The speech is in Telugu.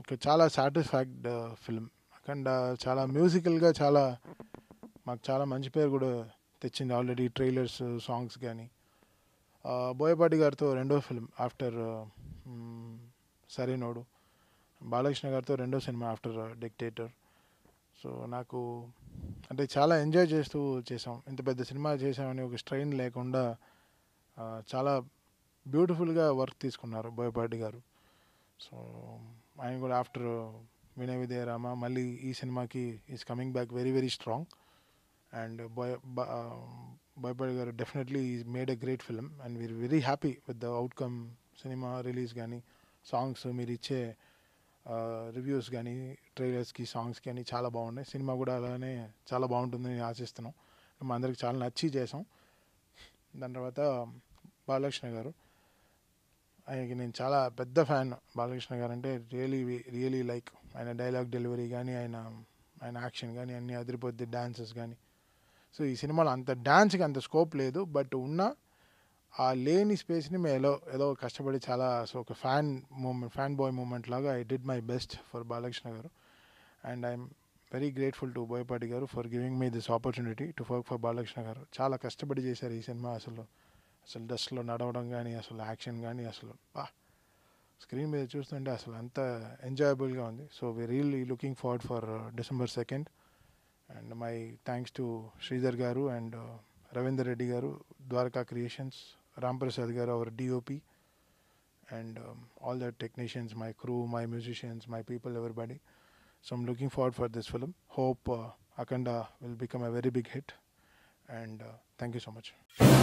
ఓకే చాలా సాటిస్ఫాక్డ్ ఫిల్మ్ అండ్ చాలా మ్యూజికల్గా చాలా మాకు చాలా మంచి పేరు కూడా తెచ్చింది ఆల్రెడీ ట్రైలర్స్ సాంగ్స్ కానీ బోయపాటి గారితో రెండో film uh, after Sarrainodu Balakrishna గారితో రెండో సినిమా ఆఫ్టర్ డిక్టేటర్ సో నాకు అంటే చాలా ఎంజాయ్ చేస్తూ చేసాం ఇంత పెద్ద సినిమా చేసామని ఒక స్ట్రెయిన్ లేకుండా చాలా బ్యూటిఫుల్గా వర్క్ తీసుకున్నారు బోయపాటి గారు సో ఆయన కూడా ఆఫ్టర్ వినయ రామ మళ్ళీ ఈ సినిమాకి is coming back very very strong and Boya Boyapati garu definitely is made a great film and we're very happy with the outcome సినిమా రిలీజ్ కానీ సాంగ్స్ మీరు ఇచ్చే రివ్యూస్ కానీ ట్రైలర్స్కి సాంగ్స్కి కానీ చాలా బాగున్నాయి సినిమా కూడా అలానే చాలా బాగుంటుందని ఆశిస్తున్నాం మా అందరికి చాలా నచ్చి చేసాం దాని తర్వాత బాలకృష్ణ గారు ఆయనకి నేను చాలా పెద్ద ఫ్యాన్ బాలకృష్ణ గారు అంటే రియలీ రియలీ లైక్ ఆయన డైలాగ్ డెలివరీ కానీ ఆయన ఆయన యాక్షన్ కానీ అన్ని అదిరిపోద్ది డాన్సెస్ కానీ సో ఈ సినిమాలో అంత డాన్స్కి అంత స్కోప్ లేదు బట్ ఉన్న ఆ లేని స్పేస్ని మేము ఏదో ఏదో కష్టపడి చాలా సో ఒక fan moment fan boy moment లాగా I did my best for Balakrishna garu and I'm very grateful to Boyapati garu for giving me this opportunity to work for Balakrishna garu చాలా కష్టపడి చేశారు ఈ సినిమా అసలు అసలు డస్ట్లో నడవడం కానీ అసలు యాక్షన్ కానీ అసలు బా స్క్రీన్ మీద చూస్తుంటే అసలు అంత ఎంజాయబుల్గా ఉంది so we really looking forward for December second and my thanks to Sridhar garu and Ravinder Reddy garu Dwaraka creations Ramprasad Garu, our DOP, and um, all the technicians, my crew, my musicians, my people, everybody. So I'm looking forward for this film. Hope uh, Akanda will become a very big hit. And uh, thank you so much.